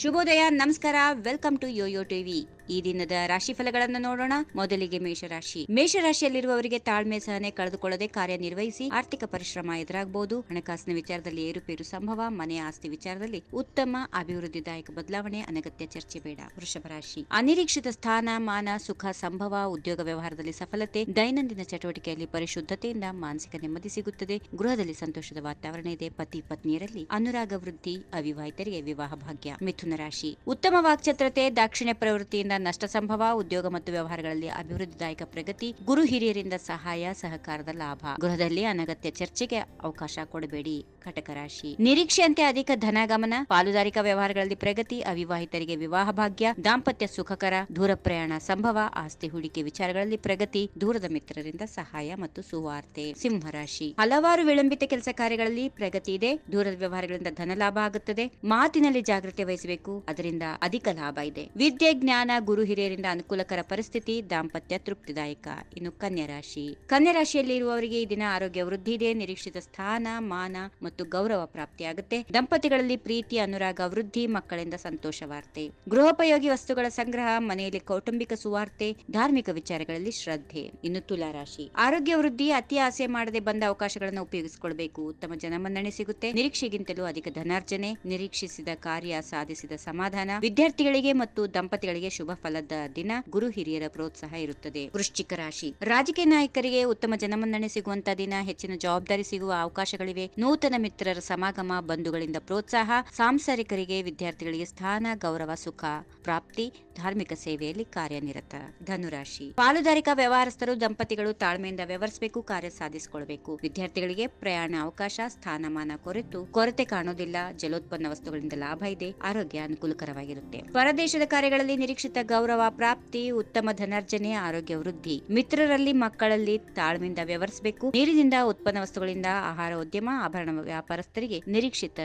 ಶುಭೋದಯ ನಮಸ್ಕಾರ welcome to Yoyo TV ಈ ದಿನದ ರಾಶಿ ಫಲಗಳನ್ನು ನೋಡೋಣ ಮೊದಲಿಗೆ ಮೇಷರಾಶಿ ಮೇಷರಾಶಿಯಲ್ಲಿರುವವರಿಗೆ ತಾಳ್ಮೆ ಸಹನೆ ಕಳೆದುಕೊಳ್ಳದೆ ಕಾರ್ಯನಿರ್ವಹಿಸಿ ಆರ್ಥಿಕ ಪರಿಶ್ರಮ ಎದುರಾಗಬಹುದು ಹಣಕಾಸಿನ ವಿಚಾರದಲ್ಲಿ ಏರುಪೇರು ಸಂಭವ ಮನೆ ಆಸ್ತಿ ವಿಚಾರದಲ್ಲಿ ಉತ್ತಮ ಅಭಿವೃದ್ಧಿದಾಯಕ ಬದಲಾವಣೆ ಅನಗತ್ಯ ಚರ್ಚೆ ಬೇಡ ವೃಷಭ ರಾಶಿ ಅನಿರೀಕ್ಷಿತ ಸ್ಥಾನ ಮಾನ ಸುಖ ಸಂಭವ ಉದ್ಯೋಗ ವ್ಯವಹಾರದಲ್ಲಿ ಸಫಲತೆ ದೈನಂದಿನ ಚಟುವಟಿಕೆಯಲ್ಲಿ ಪರಿಶುದ್ಧತೆಯಿಂದ ಮಾನಸಿಕ ನೆಮ್ಮದಿ ಸಿಗುತ್ತದೆ ಗೃಹದಲ್ಲಿ ಸಂತೋಷದ ವಾತಾವರಣ ಇದೆ ಪತಿ ಪತ್ನಿಯರಲ್ಲಿ ಅನುರಾಗ ವೃದ್ಧಿ ಅವಿವಾಹಿತರಿಗೆ ವಿವಾಹ ಭಾಗ್ಯ ಮಿಥುನ ರಾಶಿ ಉತ್ತಮ ವಾಕ್ಚತ್ರತೆ ದಾಕ್ಷಿಣ್ಯ ಪ್ರವೃತ್ತಿಯಿಂದ ನಷ್ಟ ಸಂಭವ ಉದ್ಯೋಗ ಮತ್ತು ವ್ಯವಹಾರಗಳಲ್ಲಿ ಅಭಿವೃದ್ಧಿದಾಯಕ ಪ್ರಗತಿ ಗುರು ಹಿರಿಯರಿಂದ ಸಹಾಯ ಸಹಕಾರದ ಲಾಭ ಗೃಹದಲ್ಲಿ ಅನಗತ್ಯ ಚರ್ಚೆಗೆ ಅವಕಾಶ ಕೊಡಬೇಡಿ ಕಟಕ ರಾಶಿ ನಿರೀಕ್ಷೆಯಂತೆ ಅಧಿಕ ಧನಗಮನ ಪಾಲುದಾರಿಕಾ ವ್ಯವಹಾರಗಳಲ್ಲಿ ಪ್ರಗತಿ ಅವಿವಾಹಿತರಿಗೆ ವಿವಾಹ ಭಾಗ್ಯ ದಾಂಪತ್ಯ ಸುಖಕರ ದೂರ ಪ್ರಯಾಣ ಸಂಭವ ಆಸ್ತಿ ಹೂಡಿಕೆ ವಿಚಾರಗಳಲ್ಲಿ ಪ್ರಗತಿ ದೂರದ ಮಿತ್ರರಿಂದ ಸಹಾಯ ಮತ್ತು ಸುವಾರ್ತೆ ಸಿಂಹರಾಶಿ ಹಲವಾರು ವಿಳಂಬಿತ ಕೆಲಸ ಕಾರ್ಯಗಳಲ್ಲಿ ಪ್ರಗತಿ ಇದೆ ದೂರದ ವ್ಯವಹಾರಗಳಿಂದ ಧನ ಲಾಭ ಆಗುತ್ತದೆ ಮಾತಿನಲ್ಲಿ ಜಾಗೃತಿ ವಹಿಸಬೇಕು ಅದರಿಂದ ಅಧಿಕ ಲಾಭ ಇದೆ ವಿದ್ಯೆ ಜ್ಞಾನ ಗುರು ಹಿರಿಯರಿಂದ ಅನುಕೂಲಕರ ಪರಿಸ್ಥಿತಿ ದಾಂಪತ್ಯ ತೃಪ್ತಿದಾಯಕ ಇನ್ನು ಕನ್ಯಾ ರಾಶಿ ಕನ್ಯಾ ರಾಶಿಯಲ್ಲಿ ಇರುವವರಿಗೆ ಈ ದಿನ ಆರೋಗ್ಯ ವೃದ್ಧಿ ಇದೆ ನಿರೀಕ್ಷಿತ ಸ್ಥಾನ ಮಾನ ಮತ್ತು ಗೌರವ ಪ್ರಾಪ್ತಿಯಾಗುತ್ತೆ ದಂಪತಿಗಳಲ್ಲಿ ಪ್ರೀತಿ ಅನುರಾಗ ವೃದ್ಧಿ ಮಕ್ಕಳಿಂದ ಸಂತೋಷ ವಾರ್ತೆ ಗೃಹೋಪಯೋಗಿ ವಸ್ತುಗಳ ಸಂಗ್ರಹ ಮನೆಯಲ್ಲಿ ಕೌಟುಂಬಿಕ ಸುವಾರ್ತೆ ಧಾರ್ಮಿಕ ವಿಚಾರಗಳಲ್ಲಿ ಶ್ರದ್ಧೆ ಇನ್ನು ತುಲಾ ರಾಶಿ ಆರೋಗ್ಯ ವೃದ್ಧಿ ಅತಿ ಆಸೆ ಮಾಡದೆ ಬಂದ ಅವಕಾಶಗಳನ್ನು ಉಪಯೋಗಿಸಿಕೊಳ್ಳಬೇಕು ಉತ್ತಮ ಜನಮನ್ನಣೆ ಸಿಗುತ್ತೆ ನಿರೀಕ್ಷೆಗಿಂತಲೂ ಅಧಿಕ ಧನಾರ್ಜನೆ ನಿರೀಕ್ಷಿಸಿದ ಕಾರ್ಯ ಸಾಧಿಸಿದ ಸಮಾಧಾನ ವಿದ್ಯಾರ್ಥಿಗಳಿಗೆ ಮತ್ತು ದಂಪತಿಗಳಿಗೆ ಶುಭ ಫಲದ ದಿನ ಗುರು ಹಿರಿಯರ ಪ್ರೋತ್ಸಾಹ ಇರುತ್ತದೆ ವೃಶ್ಚಿಕ ರಾಶಿ ರಾಜಕೀಯ ನಾಯಕರಿಗೆ ಉತ್ತಮ ಜನಮನ್ನಣೆ ಸಿಗುವಂತಹ ದಿನ ಹೆಚ್ಚಿನ ಜವಾಬ್ದಾರಿ ಸಿಗುವ ಅವಕಾಶಗಳಿವೆ ನೂತನ ಮಿತ್ರರ ಸಮಾಗಮ ಬಂಧುಗಳಿಂದ ಪ್ರೋತ್ಸಾಹ ಸಾಂಸಾರಿಕರಿಗೆ ವಿದ್ಯಾರ್ಥಿಗಳಿಗೆ ಸ್ಥಾನ ಗೌರವ ಸುಖ ಪ್ರಾಪ್ತಿ ಧಾರ್ಮಿಕ ಸೇವೆಯಲ್ಲಿ ಕಾರ್ಯನಿರತ ಧನುರಾಶಿ ಪಾಲುದಾರಿಕಾ ವ್ಯವಹಾರಸ್ಥರು ದಂಪತಿಗಳು ತಾಳ್ಮೆಯಿಂದ ವ್ಯವಹರಿಸಬೇಕು ಕಾರ್ಯ ಸಾಧಿಸಿಕೊಳ್ಳಬೇಕು ವಿದ್ಯಾರ್ಥಿಗಳಿಗೆ ಪ್ರಯಾಣ ಅವಕಾಶ ಸ್ಥಾನಮಾನ ಕೊರತು ಕೊರತೆ ಕಾಣೋದಿಲ್ಲ ಜಲೋತ್ಪನ್ನ ವಸ್ತುಗಳಿಂದ ಲಾಭ ಇದೆ ಆರೋಗ್ಯ ಅನುಕೂಲಕರವಾಗಿರುತ್ತೆ ಪರದೇಶದ ಕಾರ್ಯಗಳಲ್ಲಿ ನಿರೀಕ್ಷಿತ ಗೌರವ ಪ್ರಾಪ್ತಿ ಉತ್ತಮ ಧನಾರ್ಜನೆ ಆರೋಗ್ಯ ವೃದ್ಧಿ ಮಿತ್ರರಲ್ಲಿ ಮಕ್ಕಳಲ್ಲಿ ತಾಳ್ಮೆಯಿಂದ ವ್ಯವಹರಿಸಬೇಕು ನೀರಿನಿಂದ ಉತ್ಪನ್ನ ವಸ್ತುಗಳಿಂದ ಆಹಾರ ಉದ್ಯಮ ಆಭರಣ ವ್ಯಾಪಾರಸ್ಥರಿಗೆ ನಿರೀಕ್ಷಿತ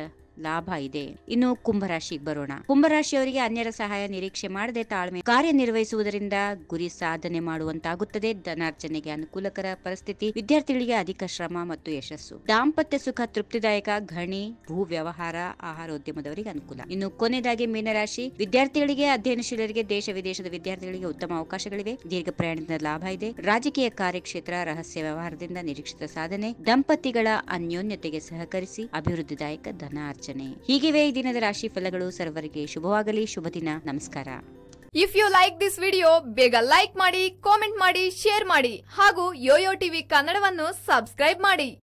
ಲಾಭ ಇದೆ ಇನ್ನು ಕುಂಭರಾಶಿಗೆ ಬರೋಣ ಕುಂಭರಾಶಿಯವರಿಗೆ ಅನ್ಯರ ಸಹಾಯ ನಿರೀಕ್ಷೆ ಮಾಡದೆ ತಾಳ್ಮೆ ಕಾರ್ಯನಿರ್ವಹಿಸುವುದರಿಂದ ಗುರಿ ಸಾಧನೆ ಮಾಡುವಂತಾಗುತ್ತದೆ ಧನಾರ್ಜನೆಗೆ ಅನುಕೂಲಕರ ಪರಿಸ್ಥಿತಿ ವಿದ್ಯಾರ್ಥಿಗಳಿಗೆ ಅಧಿಕ ಶ್ರಮ ಮತ್ತು ಯಶಸ್ಸು ದಾಂಪತ್ಯ ಸುಖ ತೃಪ್ತಿದಾಯಕ ಗಣಿ ಭೂ ವ್ಯವಹಾರ ಆಹಾರೋದ್ಯಮದವರಿಗೆ ಅನುಕೂಲ ಇನ್ನು ಕೊನೆಯದಾಗಿ ಮೀನರಾಶಿ ವಿದ್ಯಾರ್ಥಿಗಳಿಗೆ ಅಧ್ಯಯನಶೀಲರಿಗೆ ದೇಶ ವಿದೇಶದ ವಿದ್ಯಾರ್ಥಿಗಳಿಗೆ ಉತ್ತಮ ಅವಕಾಶಗಳಿವೆ ದೀರ್ಘ ಪ್ರಯಾಣದಿಂದ ಲಾಭ ಇದೆ ರಾಜಕೀಯ ಕಾರ್ಯಕ್ಷೇತ್ರ ರಹಸ್ಯ ವ್ಯವಹಾರದಿಂದ ನಿರೀಕ್ಷಿತ ಸಾಧನೆ ದಂಪತಿಗಳ ಅನ್ಯೋನ್ಯತೆಗೆ ಸಹಕರಿಸಿ ಅಭಿವೃದ್ಧಿದಾಯಕ ಧನಾರ್ಜನೆ ಅರ್ಚನೆ ಹೀಗಿವೆ ಈ ದಿನದ ರಾಶಿ ಫಲಗಳು ಸರ್ವರಿಗೆ ಶುಭವಾಗಲಿ ಶುಭ ದಿನ ನಮಸ್ಕಾರ if you like this video ಬೇಗ ಲೈಕ್ ಮಾಡಿ ಕಾಮೆಂಟ್ ಮಾಡಿ ಶೇರ್ ಮಾಡಿ ಹಾಗೂ ಯೋಯೋ ಟಿವಿ ಕನ್ನಡವನ್ನು ಸಬ್ಸ್ಕ್ರೈಬ್ ಮಾಡಿ